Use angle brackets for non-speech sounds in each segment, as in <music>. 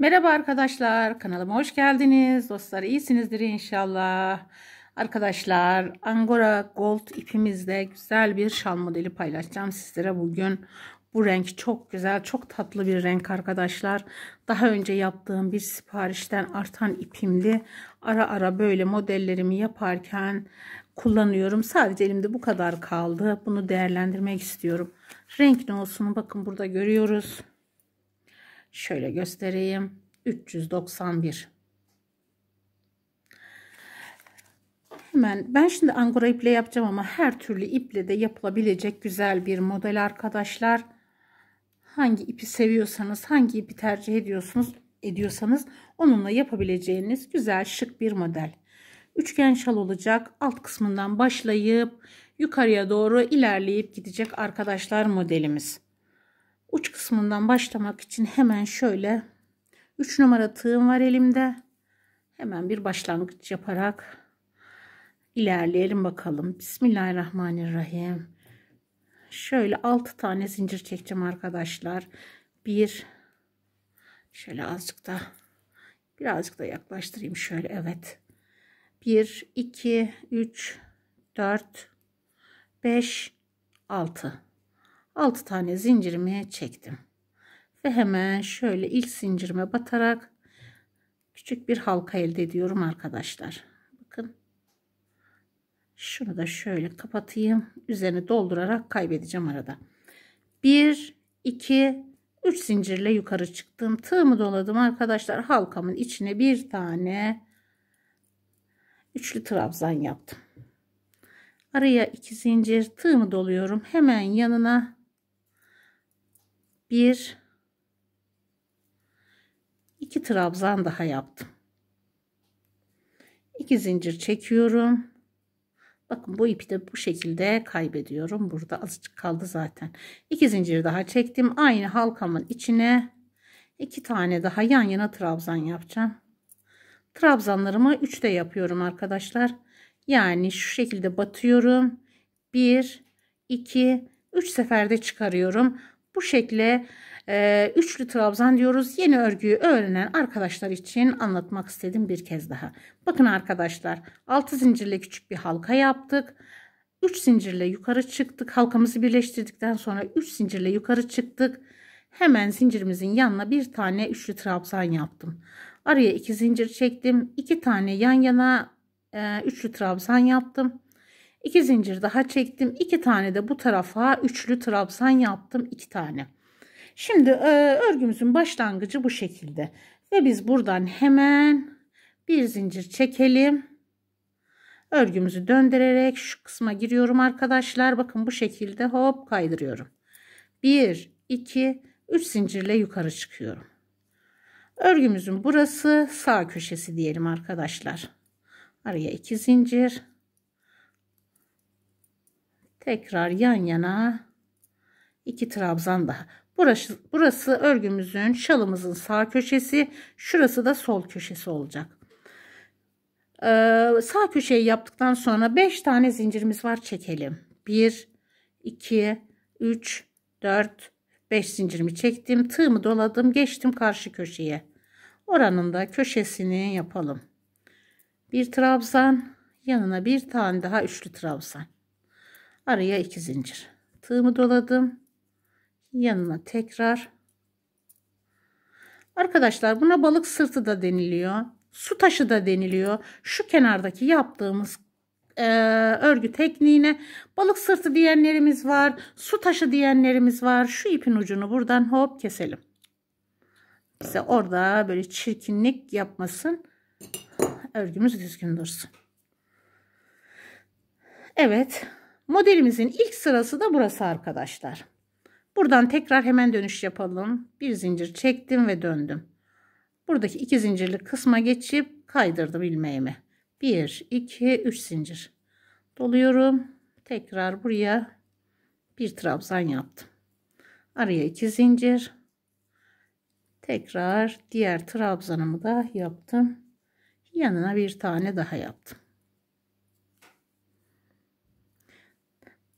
Merhaba arkadaşlar, kanalıma hoş geldiniz. Dostlar iyisinizdir inşallah. Arkadaşlar Angora Gold ipimizde güzel bir şal modeli paylaşacağım sizlere bugün. Bu renk çok güzel, çok tatlı bir renk arkadaşlar. Daha önce yaptığım bir siparişten artan ipimdi. Ara ara böyle modellerimi yaparken kullanıyorum. Sadece elimde bu kadar kaldı. Bunu değerlendirmek istiyorum. Renk ne olsun? Bakın burada görüyoruz. Şöyle göstereyim. 391. Hemen ben şimdi angora iple yapacağım ama her türlü iple de yapılabilecek güzel bir model arkadaşlar. Hangi ipi seviyorsanız, hangi ipi tercih ediyorsunuz, ediyorsanız onunla yapabileceğiniz güzel şık bir model. Üçgen şal olacak. Alt kısmından başlayıp yukarıya doğru ilerleyip gidecek arkadaşlar modelimiz. Uç kısmından başlamak için hemen şöyle 3 numara tığım var elimde. Hemen bir başlangıç yaparak ilerleyelim bakalım. Bismillahirrahmanirrahim. Şöyle 6 tane zincir çekeceğim arkadaşlar. bir şöyle azıcık da birazcık da yaklaştırayım şöyle evet. 1 2 3 4 5 6 6 tane zincirimi çektim. Ve hemen şöyle ilk zincirime batarak küçük bir halka elde ediyorum arkadaşlar. Bakın. Şunu da şöyle kapatayım. Üzerine doldurarak kaybedeceğim arada. 1 2 3 zincirle yukarı çıktım. Tığımı doladım arkadaşlar. Halkamın içine bir tane üçlü trabzan yaptım. Araya iki zincir tığımı doluyorum. Hemen yanına 1 2 trabzan daha yaptım. 2 zincir çekiyorum. Bakın bu ipi de bu şekilde kaybediyorum. Burada azıcık kaldı zaten. 2 zincir daha çektim. Aynı halkamın içine 2 tane daha yan yana trabzan yapacağım. Trabzanlarımı 3'te yapıyorum arkadaşlar. Yani şu şekilde batıyorum. 1 2 3 seferde çıkarıyorum. Bu şekle e, üçlü trabzan diyoruz. Yeni örgüyü öğrenen arkadaşlar için anlatmak istedim bir kez daha. Bakın arkadaşlar 6 zincirle küçük bir halka yaptık. 3 zincirle yukarı çıktık. Halkamızı birleştirdikten sonra 3 zincirle yukarı çıktık. Hemen zincirimizin yanına bir tane üçlü trabzan yaptım. Araya iki zincir çektim. iki tane yan yana e, üçlü trabzan yaptım. 2 zincir daha çektim. 2 tane de bu tarafa üçlü trabzan yaptım. 2 tane. Şimdi e, örgümüzün başlangıcı bu şekilde. Ve biz buradan hemen bir zincir çekelim. Örgümüzü döndürerek şu kısma giriyorum arkadaşlar. Bakın bu şekilde hop kaydırıyorum. 1, 2, 3 zincirle yukarı çıkıyorum. Örgümüzün burası sağ köşesi diyelim arkadaşlar. Araya 2 zincir tekrar yan yana iki trabzan daha. Burası, burası örgümüzün şalımızın sağ köşesi. Şurası da sol köşesi olacak. Ee, sağ köşeyi yaptıktan sonra 5 tane zincirimiz var çekelim. 1, 2, 3, 4, 5 zincirimi çektim. Tığımı doladım. Geçtim karşı köşeye. Oranın da köşesini yapalım. Bir trabzan yanına bir tane daha üçlü trabzan araya iki zincir tığımı doladım yanına tekrar arkadaşlar buna balık sırtı da deniliyor su taşı da deniliyor şu kenardaki yaptığımız e, örgü tekniğine balık sırtı diyenlerimiz var su taşı diyenlerimiz var şu ipin ucunu buradan hop keselim bize orada böyle çirkinlik yapmasın örgümüz düzgün dursun Evet Modelimizin ilk sırası da burası arkadaşlar. Buradan tekrar hemen dönüş yapalım. Bir zincir çektim ve döndüm. Buradaki iki zincirli kısma geçip kaydırdım ilmeğimi. 1, 2, 3 zincir. Doluyorum. Tekrar buraya bir trabzan yaptım. Araya iki zincir. Tekrar diğer trabzanımı da yaptım. Yanına bir tane daha yaptım.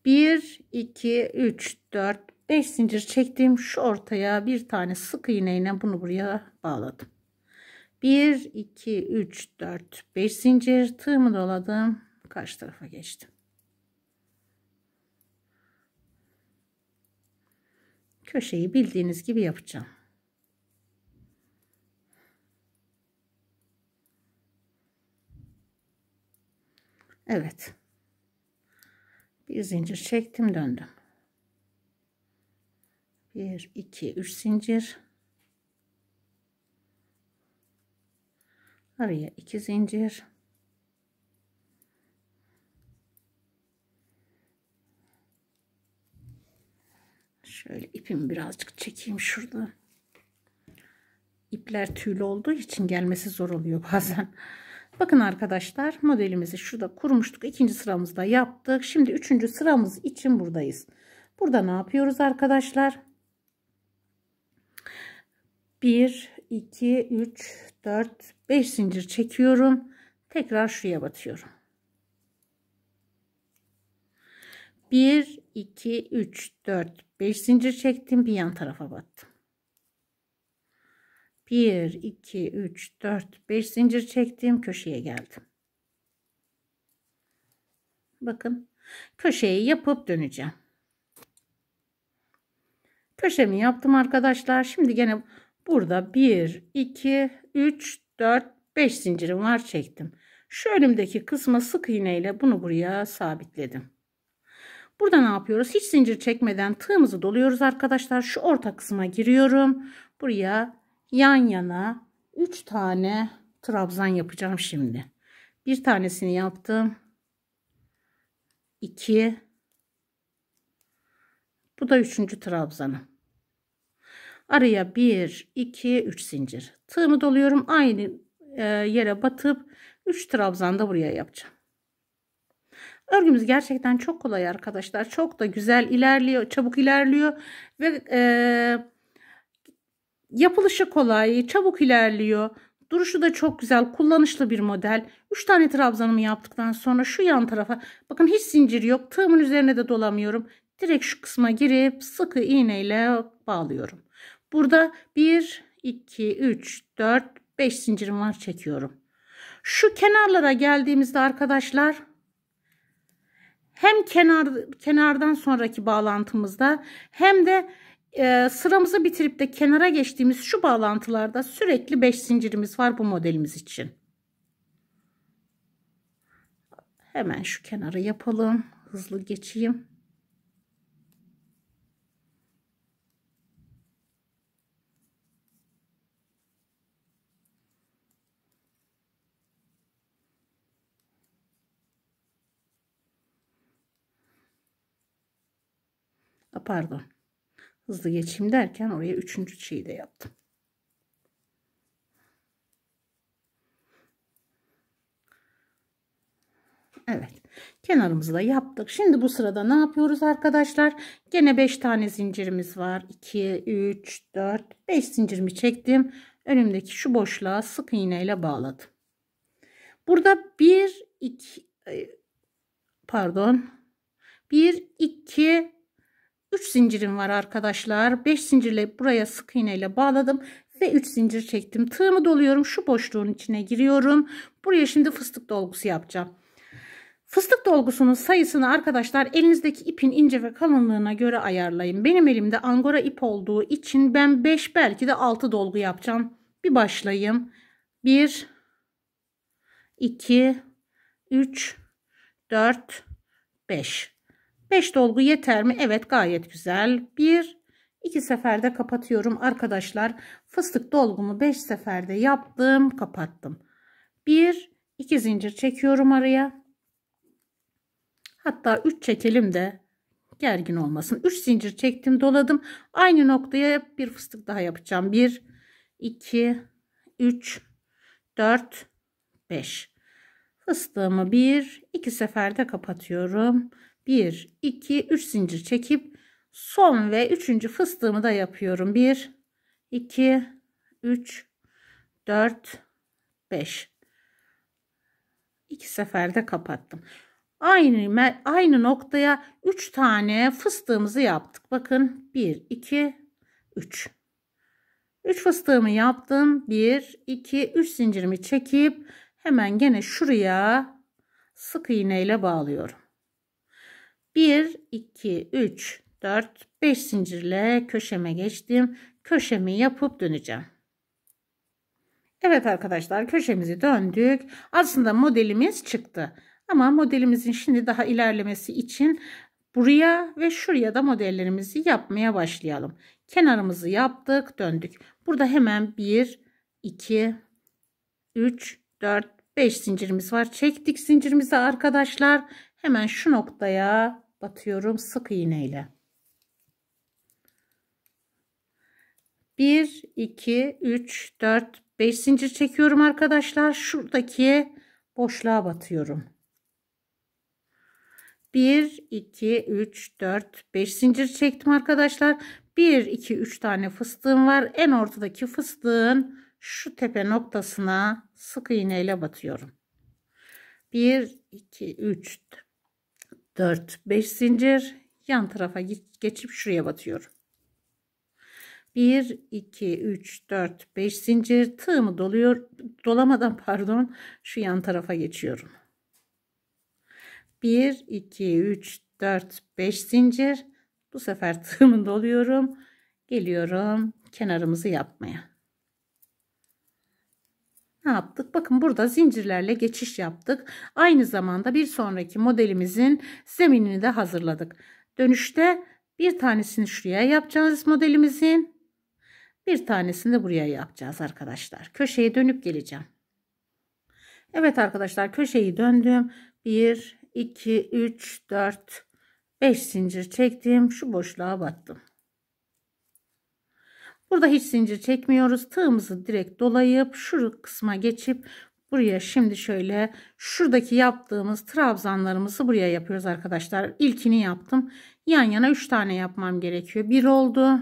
1 2 3 4 5 zincir çektim şu ortaya bir tane sık iğneyle bunu buraya bağladım 1 2 3 4 5 zincir tığımı doladım karşı tarafa geçtim köşeyi bildiğiniz gibi yapacağım Evet bir zincir çektim döndüm. 1 2 3 zincir. Araya 2 zincir. Şöyle ipimi birazcık çekeyim şurada. İpler tüylü olduğu için gelmesi zor oluyor bazen. Bakın arkadaşlar modelimizi şurada kurmuştuk. ikinci sıramızda yaptık. Şimdi üçüncü sıramız için buradayız. Burada ne yapıyoruz arkadaşlar? 1, 2, 3, 4, 5 zincir çekiyorum. Tekrar şuraya batıyorum. 1, 2, 3, 4, 5 zincir çektim. Bir yan tarafa battım. 1 2 3 4 5 zincir çektiğim köşeye geldim bakın köşeyi yapıp döneceğim köşemi yaptım arkadaşlar şimdi gene burada 1 2 3 4 5 zincirim var çektim şu önümdeki kısma sık iğne ile bunu buraya sabitledim Burada ne yapıyoruz? Hiç zincir çekmeden tığımızı doluyoruz arkadaşlar. Şu orta kısma giriyorum. Buraya yan yana 3 tane trabzan yapacağım şimdi. Bir tanesini yaptım. 2 Bu da üçüncü trabzanım. Araya 1 2 3 zincir. Tığımı doluyorum. Aynı e, yere batıp 3 trabzan da buraya yapacağım. Örgümüz gerçekten çok kolay arkadaşlar. Çok da güzel ilerliyor. Çabuk ilerliyor. Ve eee Yapılışı kolay, çabuk ilerliyor. Duruşu da çok güzel, kullanışlı bir model. 3 tane trabzanımı yaptıktan sonra şu yan tarafa, bakın hiç zincir yok. Tığımın üzerine de dolamıyorum. Direkt şu kısma girip sıkı iğneyle bağlıyorum. Burada 1, 2, 3, 4, 5 zincirim var çekiyorum. Şu kenarlara geldiğimizde arkadaşlar hem kenar kenardan sonraki bağlantımızda hem de ee, sıramızı bitirip de kenara geçtiğimiz şu bağlantılarda sürekli 5 zincirimiz var bu modelimiz için. Hemen şu kenara yapalım. Hızlı geçeyim. Pardon hızlı geçeyim derken oraya üçüncü çiğ de yaptım. Evet. Kenarımızı da yaptık. Şimdi bu sırada ne yapıyoruz arkadaşlar? Gene 5 tane zincirimiz var. 2, 3, 4, 5 zincirimi çektim. Önümdeki şu boşluğa sık iğne ile bağladım. Burada 1, 2, e, pardon. 1, 2, 3 zincirim var arkadaşlar. 5 zincirle buraya sık iğneyle bağladım ve 3 zincir çektim. Tığımı doluyorum. Şu boşluğun içine giriyorum. Buraya şimdi fıstık dolgusu yapacağım. Fıstık dolgusunun sayısını arkadaşlar elinizdeki ipin ince ve kalınlığına göre ayarlayın. Benim elimde angora ip olduğu için ben 5 belki de 6 dolgu yapacağım. Bir başlayayım. 1 2 3 4 5 5 dolgu yeter mi? Evet gayet güzel. 1 2 seferde kapatıyorum arkadaşlar. Fıstık dolgumu 5 seferde yaptım, kapattım. 1 2 zincir çekiyorum araya. Hatta 3 çekelim de gergin olmasın. 3 zincir çektim, doladım. Aynı noktaya bir fıstık daha yapacağım. 1 2 3 4 5 fıstığımı 1 2 seferde kapatıyorum 1, 2, 3 zincir çekip son ve üçüncü fıstığımı da yapıyorum. 1, 2, 3, 4, 5. 2 seferde kapattım. Aynı, aynı noktaya 3 tane fıstığımızı yaptık. Bakın 1, 2, 3. 3 fıstığımı yaptım. 1, 2, 3 zincirimi çekip hemen gene şuraya sık iğneyle bağlıyorum. 1, 2, 3, 4, 5 zincirle köşeme geçtim. Köşemi yapıp döneceğim. Evet arkadaşlar köşemizi döndük. Aslında modelimiz çıktı. Ama modelimizin şimdi daha ilerlemesi için buraya ve şuraya da modellerimizi yapmaya başlayalım. Kenarımızı yaptık döndük. Burada hemen 1, 2, 3, 4, 5 zincirimiz var. Çektik zincirimizi arkadaşlar. Hemen şu noktaya batıyorum sık iğneyle. ile 1 2 3 4 5 zincir çekiyorum arkadaşlar şuradaki boşluğa batıyorum 1 2 3 4 5 zincir çektim arkadaşlar 1 2 3 tane fıstığım var en ortadaki fıstığın şu tepe noktasına sık iğneyle batıyorum 1 2 3 4 5 zincir yan tarafa geçip şuraya batıyorum 1 2 3 4 5 zincir tığımı doluyor dolamadan <laughs> pardon şu yan tarafa geçiyorum 1 2 3 4 5 zincir bu sefer tığımı doluyorum geliyorum kenarımızı yapmaya ne yaptık? Bakın burada zincirlerle geçiş yaptık. Aynı zamanda bir sonraki modelimizin zeminini de hazırladık. Dönüşte bir tanesini şuraya yapacağız modelimizin. Bir tanesini de buraya yapacağız arkadaşlar. Köşeye dönüp geleceğim. Evet arkadaşlar köşeyi döndüm. 1, 2, 3, 4, 5 zincir çektim. Şu boşluğa battım. Burada hiç zincir çekmiyoruz. Tığımızı direkt dolayıp şu kısma geçip buraya şimdi şöyle şuradaki yaptığımız trabzanlarımızı buraya yapıyoruz arkadaşlar. İlkini yaptım. Yan yana 3 tane yapmam gerekiyor. 1 oldu.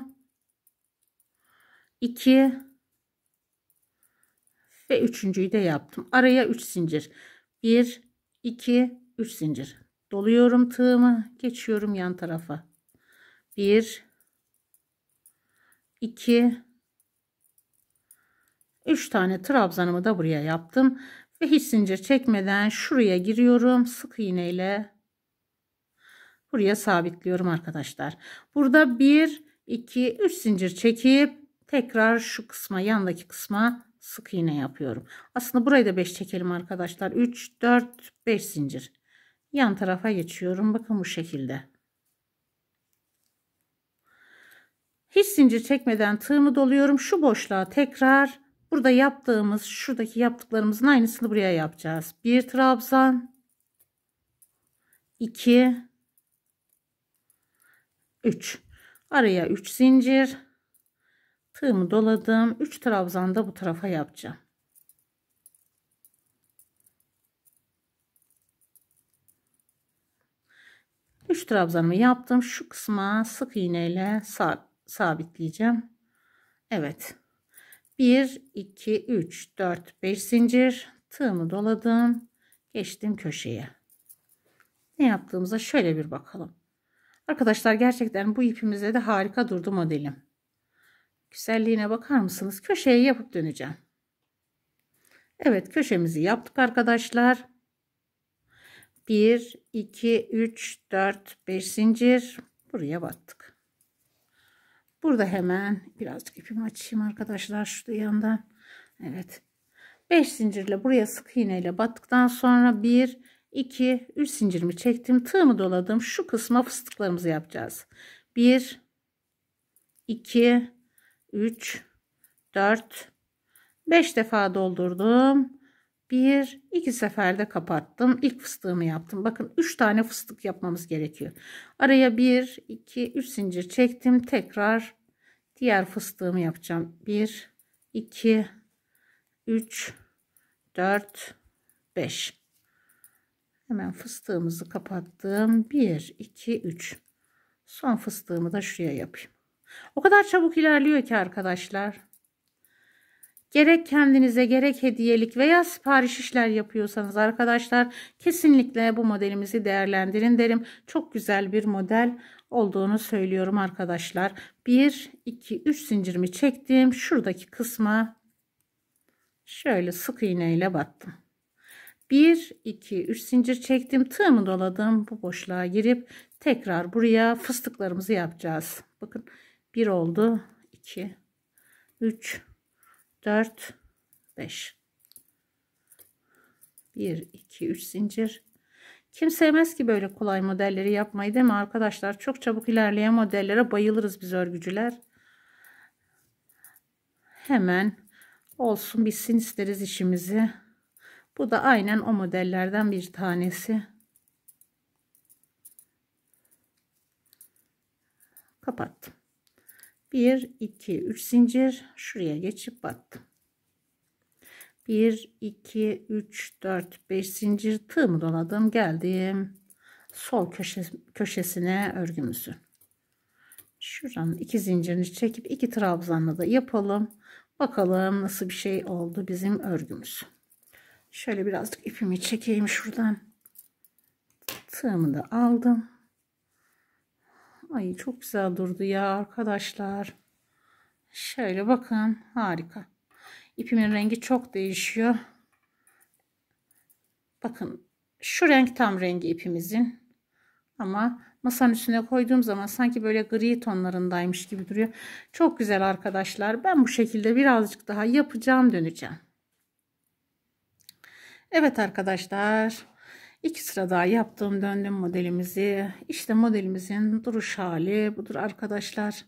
2 ve üçüncüyü de yaptım. Araya 3 zincir. 1 2 3 zincir. Doluyorum tığımı, geçiyorum yan tarafa. 1 2 3 tane trabzanımı da buraya yaptım ve hiç zincir çekmeden şuraya giriyorum sık iğne ile buraya sabitliyorum arkadaşlar burada 1 2 3 zincir çekip tekrar şu kısma yandaki kısma sık iğne yapıyorum aslında burayı da 5 çekelim arkadaşlar 3 4 5 zincir yan tarafa geçiyorum bakın bu şekilde Hiç zincir çekmeden tığımı doluyorum. Şu boşluğa tekrar burada yaptığımız şuradaki yaptıklarımızın aynısını buraya yapacağız. Bir trabzan. 2 3 araya 3 zincir tığımı doladım 3 trabzan da bu tarafa yapacağım Üç trabzanımı yaptım şu kısma sık iğneyle sardım sabitleyeceğim. Evet. 1, 2, 3, 4, 5 zincir. Tığımı doladım. Geçtim köşeye. Ne yaptığımıza şöyle bir bakalım. Arkadaşlar gerçekten bu ipimize de harika durdu modelim. Güzelliğine bakar mısınız? Köşeye yapıp döneceğim. Evet köşemizi yaptık arkadaşlar. 1, 2, 3, 4, 5 zincir. Buraya battık. Burada hemen birazcık ipimi açayım arkadaşlar şu yandan. Evet. 5 zincirle buraya sık iğneyle battıktan sonra 1 2 3 zincirimi çektim. Tığımı doladım. Şu kısma fıstıklarımızı yapacağız. 1 2 3 4 5 defa doldurdum. Bir, iki seferde kapattım. İlk fıstığımı yaptım. Bakın üç tane fıstık yapmamız gerekiyor. Araya bir, iki, üç zincir çektim. Tekrar diğer fıstığımı yapacağım. Bir, iki, üç, dört, beş. Hemen fıstığımızı kapattım. Bir, iki, üç. Son fıstığımı da şuraya yapayım. O kadar çabuk ilerliyor ki arkadaşlar. Gerek kendinize gerek hediyelik veya sipariş işler yapıyorsanız arkadaşlar kesinlikle bu modelimizi değerlendirin derim. Çok güzel bir model olduğunu söylüyorum arkadaşlar. 1, 2, 3 zincirimi çektim. Şuradaki kısma şöyle sık iğneyle battım. 1, 2, 3 zincir çektim. Tığımı doladım. Bu boşluğa girip tekrar buraya fıstıklarımızı yapacağız. Bakın 1 oldu. 2, 3, 4 5 1 2 3 zincir kim sevmez ki böyle kolay modelleri yapmayı değil mi arkadaşlar çok çabuk ilerleyen modellere bayılırız biz örgücüler hemen olsun bitsin isteriz işimizi bu da aynen o modellerden bir tanesi kapattım 1 2 3 zincir şuraya geçip battım 1 2 3 4 5 zincir tığımı doladım geldim sol köşe, köşesine örgümüzü Şuradan iki zincirini çekip iki trabzanla da yapalım bakalım nasıl bir şey oldu bizim örgümüz şöyle birazcık ipimi çekeyim şuradan tığımı da aldım Ay çok güzel durdu ya arkadaşlar. Şöyle bakın harika. İpimin rengi çok değişiyor. Bakın şu renk tam rengi ipimizin. Ama masanın üstüne koyduğum zaman sanki böyle gri tonlarındaymış gibi duruyor. Çok güzel arkadaşlar. Ben bu şekilde birazcık daha yapacağım döneceğim. Evet arkadaşlar. İki sıra daha yaptığım döndüm modelimizi. İşte modelimizin duruş hali budur arkadaşlar.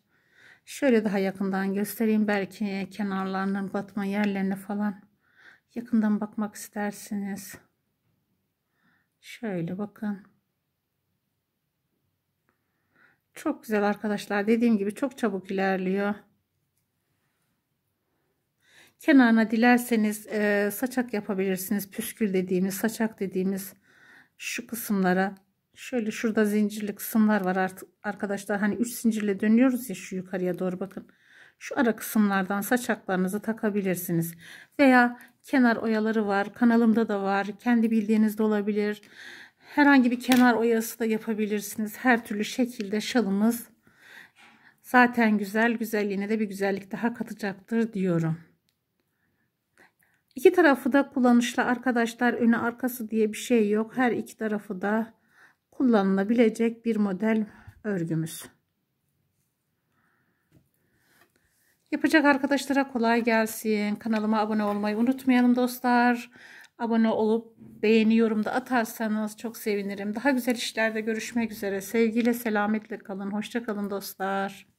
Şöyle daha yakından göstereyim. Belki kenarlarının batma yerlerine falan yakından bakmak istersiniz. Şöyle bakın. Çok güzel arkadaşlar. Dediğim gibi çok çabuk ilerliyor. Kenarına dilerseniz e, saçak yapabilirsiniz. Püskül dediğimiz, saçak dediğimiz şu kısımlara şöyle şurada zincirli kısımlar var artık arkadaşlar hani 3 zincirle dönüyoruz ya şu yukarıya doğru bakın şu ara kısımlardan saçaklarınızı takabilirsiniz veya kenar oyaları var kanalımda da var kendi bildiğiniz de olabilir herhangi bir kenar oyası da yapabilirsiniz her türlü şekilde şalımız zaten güzel güzelliğine de bir güzellik daha katacaktır diyorum İki tarafı da kullanışlı arkadaşlar. Önü arkası diye bir şey yok. Her iki tarafı da kullanılabilecek bir model örgümüz. Yapacak arkadaşlara kolay gelsin. Kanalıma abone olmayı unutmayalım dostlar. Abone olup beğeni yorumda atarsanız çok sevinirim. Daha güzel işlerde görüşmek üzere. Sevgiyle selametle kalın. Hoşçakalın dostlar.